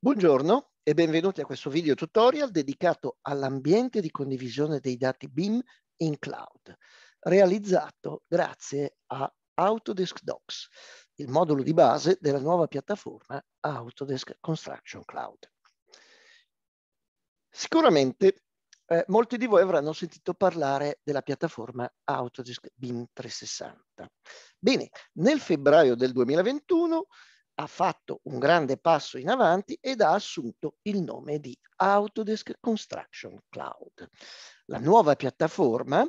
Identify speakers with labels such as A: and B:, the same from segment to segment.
A: Buongiorno e benvenuti a questo video tutorial dedicato all'ambiente di condivisione dei dati BIM in cloud, realizzato grazie a Autodesk Docs, il modulo di base della nuova piattaforma Autodesk Construction Cloud. Sicuramente eh, molti di voi avranno sentito parlare della piattaforma Autodesk BIM 360. Bene, nel febbraio del 2021 ha fatto un grande passo in avanti ed ha assunto il nome di Autodesk Construction Cloud. La nuova piattaforma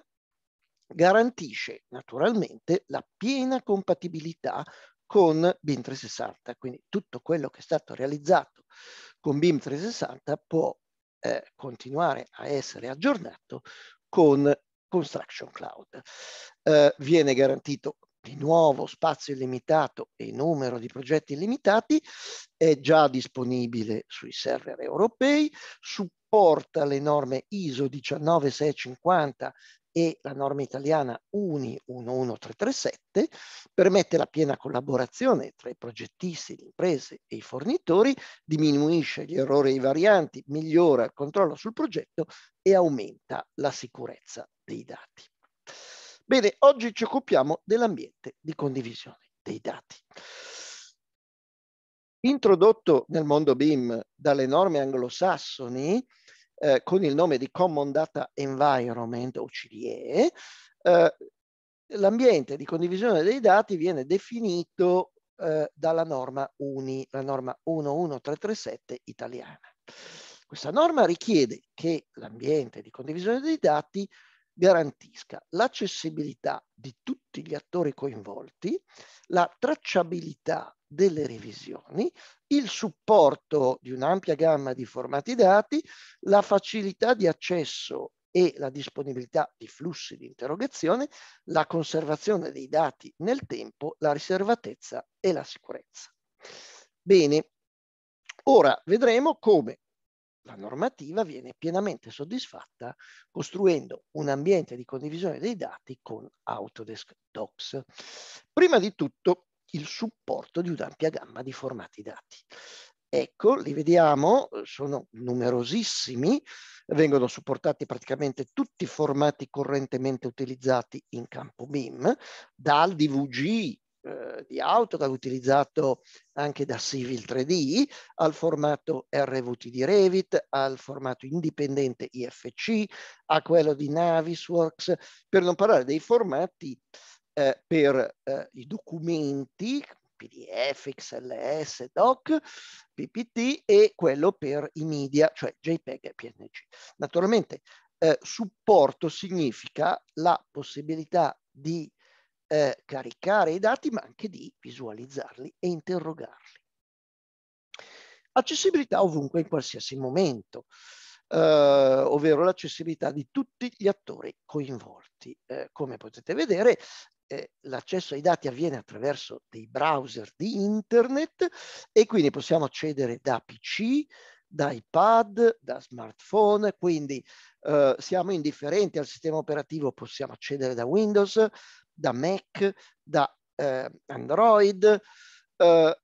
A: garantisce naturalmente la piena compatibilità con BIM 360, quindi tutto quello che è stato realizzato con BIM 360 può eh, continuare a essere aggiornato con Construction Cloud. Eh, viene garantito di nuovo spazio illimitato e numero di progetti illimitati, è già disponibile sui server europei, supporta le norme ISO 19650 e la norma italiana UNI 11337, permette la piena collaborazione tra i progettisti, le imprese e i fornitori, diminuisce gli errori e i varianti, migliora il controllo sul progetto e aumenta la sicurezza dei dati. Bene, oggi ci occupiamo dell'ambiente di condivisione dei dati. Introdotto nel mondo BIM dalle norme anglosassoni eh, con il nome di Common Data Environment o CDE, eh, l'ambiente di condivisione dei dati viene definito eh, dalla norma UNI, la norma 11337 italiana. Questa norma richiede che l'ambiente di condivisione dei dati garantisca l'accessibilità di tutti gli attori coinvolti, la tracciabilità delle revisioni, il supporto di un'ampia gamma di formati dati, la facilità di accesso e la disponibilità di flussi di interrogazione, la conservazione dei dati nel tempo, la riservatezza e la sicurezza. Bene, ora vedremo come la normativa viene pienamente soddisfatta costruendo un ambiente di condivisione dei dati con Autodesk Docs. Prima di tutto il supporto di un'ampia gamma di formati dati. Ecco, li vediamo, sono numerosissimi, vengono supportati praticamente tutti i formati correntemente utilizzati in campo BIM, dal DVG eh, di AutoCAD utilizzato anche da Civil 3D, al formato RVT di Revit, al formato indipendente IFC, a quello di Navisworks, per non parlare dei formati eh, per eh, i documenti PDF, XLS, DOC, PPT e quello per i media, cioè JPEG e PNG. Naturalmente eh, supporto significa la possibilità di eh, caricare i dati, ma anche di visualizzarli e interrogarli. Accessibilità ovunque, in qualsiasi momento, eh, ovvero l'accessibilità di tutti gli attori coinvolti. Eh, come potete vedere, eh, l'accesso ai dati avviene attraverso dei browser di internet e quindi possiamo accedere da PC, da iPad, da smartphone, quindi Ehm, siamo indifferenti al sistema operativo, possiamo accedere da Windows, da Mac, da eh, Android. Eh,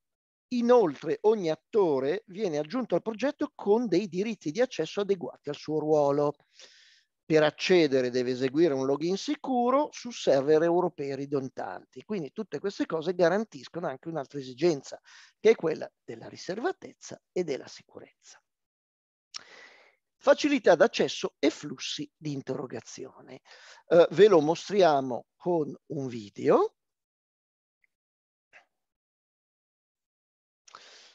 A: inoltre ogni attore viene aggiunto al progetto con dei diritti di accesso adeguati al suo ruolo. Per accedere deve eseguire un login sicuro su server europei ridondanti. Quindi tutte queste cose garantiscono anche un'altra esigenza, che è quella della riservatezza e della sicurezza facilità d'accesso e flussi di interrogazione. Eh, ve lo mostriamo con un video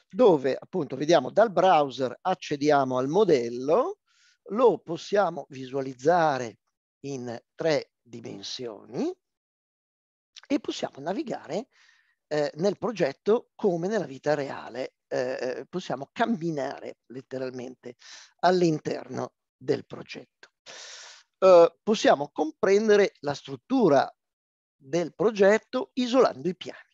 A: dove appunto vediamo dal browser accediamo al modello, lo possiamo visualizzare in tre dimensioni e possiamo navigare eh, nel progetto come nella vita reale eh, eh, possiamo camminare letteralmente all'interno del progetto. Eh, possiamo comprendere la struttura del progetto isolando i piani.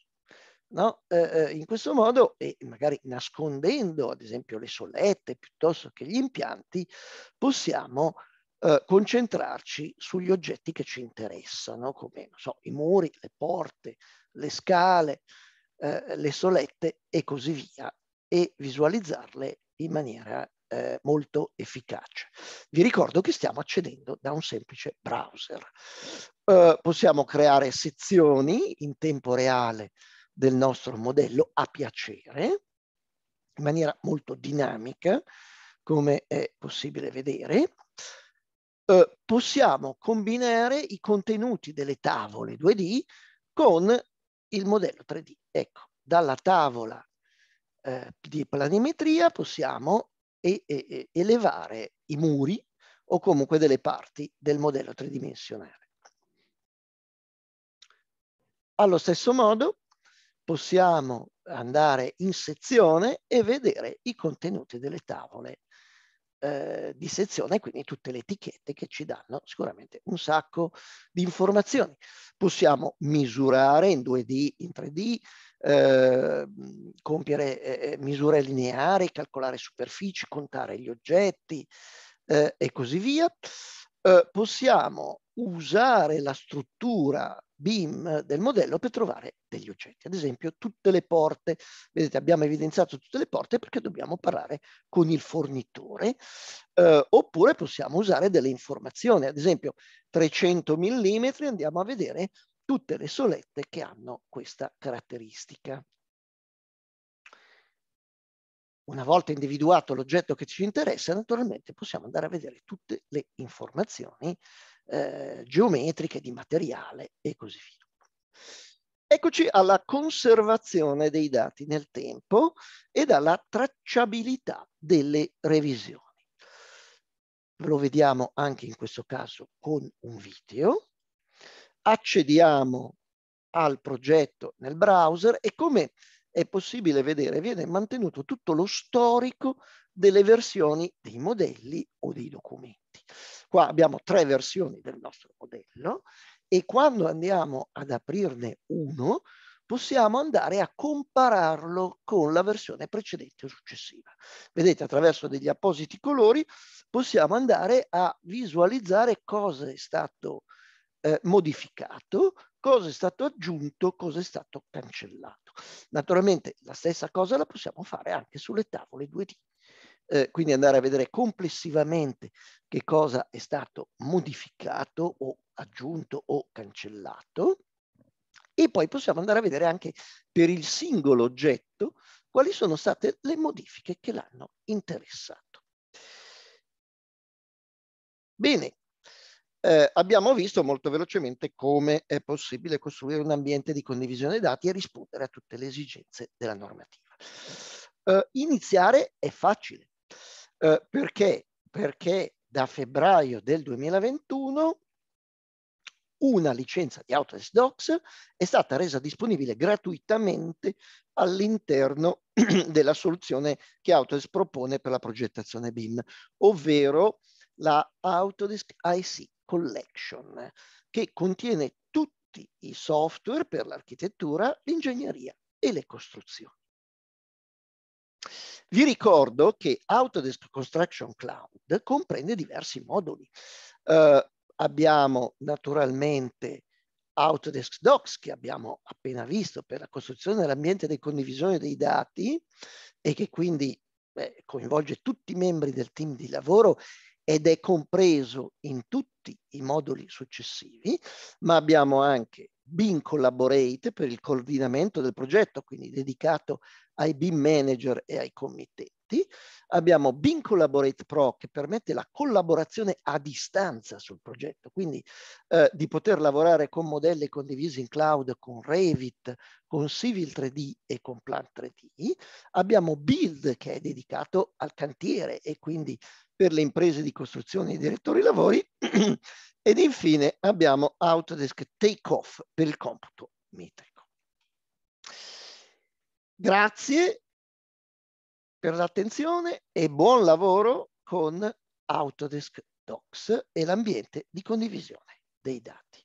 A: No? Eh, eh, in questo modo, e magari nascondendo ad esempio le solette piuttosto che gli impianti, possiamo eh, concentrarci sugli oggetti che ci interessano, come so, i muri, le porte, le scale, eh, le solette e così via, e visualizzarle in maniera eh, molto efficace. Vi ricordo che stiamo accedendo da un semplice browser. Eh, possiamo creare sezioni in tempo reale del nostro modello a piacere, in maniera molto dinamica, come è possibile vedere. Eh, possiamo combinare i contenuti delle tavole 2D con il modello 3D. Ecco, dalla tavola eh, di planimetria possiamo e, e, elevare i muri o comunque delle parti del modello tridimensionale. Allo stesso modo possiamo andare in sezione e vedere i contenuti delle tavole eh, di sezione, quindi tutte le etichette che ci danno sicuramente un sacco di informazioni. Possiamo misurare in 2D, in 3D, Ehm, eh, compiere eh, misure lineari, calcolare superfici, contare gli oggetti eh, e così via. Eh, possiamo usare la struttura BIM del modello per trovare degli oggetti. Ad esempio tutte le porte, vedete abbiamo evidenziato tutte le porte perché dobbiamo parlare con il fornitore, eh, oppure possiamo usare delle informazioni, ad esempio 300 mm andiamo a vedere tutte le solette che hanno questa caratteristica. Una volta individuato l'oggetto che ci interessa, naturalmente possiamo andare a vedere tutte le informazioni eh, geometriche, di materiale e così via. Eccoci alla conservazione dei dati nel tempo ed alla tracciabilità delle revisioni. Lo vediamo anche in questo caso con un video accediamo al progetto nel browser e come è possibile vedere viene mantenuto tutto lo storico delle versioni dei modelli o dei documenti. Qua abbiamo tre versioni del nostro modello e quando andiamo ad aprirne uno possiamo andare a compararlo con la versione precedente o successiva. Vedete attraverso degli appositi colori possiamo andare a visualizzare cosa è stato eh, modificato, cosa è stato aggiunto, cosa è stato cancellato. Naturalmente la stessa cosa la possiamo fare anche sulle tavole 2D. Eh, quindi andare a vedere complessivamente che cosa è stato modificato o aggiunto o cancellato e poi possiamo andare a vedere anche per il singolo oggetto quali sono state le modifiche che l'hanno interessato. Bene, eh, abbiamo visto molto velocemente come è possibile costruire un ambiente di condivisione dati e rispondere a tutte le esigenze della normativa. Eh, iniziare è facile, eh, perché? Perché da febbraio del 2021 una licenza di Autodesk Docs è stata resa disponibile gratuitamente all'interno della soluzione che Autodesk propone per la progettazione BIM, ovvero la Autodesk IC, Collection, che contiene tutti i software per l'architettura, l'ingegneria e le costruzioni. Vi ricordo che Autodesk Construction Cloud comprende diversi moduli. Eh, abbiamo naturalmente Autodesk Docs che abbiamo appena visto per la costruzione dell'ambiente di condivisione dei dati e che quindi beh, coinvolge tutti i membri del team di lavoro ed è compreso in tutti i moduli successivi, ma abbiamo anche BIM Collaborate per il coordinamento del progetto, quindi dedicato ai BIM manager e ai comitè progetti, abbiamo Bing Collaborate Pro che permette la collaborazione a distanza sul progetto, quindi eh, di poter lavorare con modelli condivisi in cloud, con Revit, con Civil 3D e con Plant 3D. Abbiamo Build che è dedicato al cantiere e quindi per le imprese di costruzione e i direttori lavori ed infine abbiamo Autodesk Takeoff per il computo metrico. Grazie, per l'attenzione e buon lavoro con Autodesk Docs e l'ambiente di condivisione dei dati.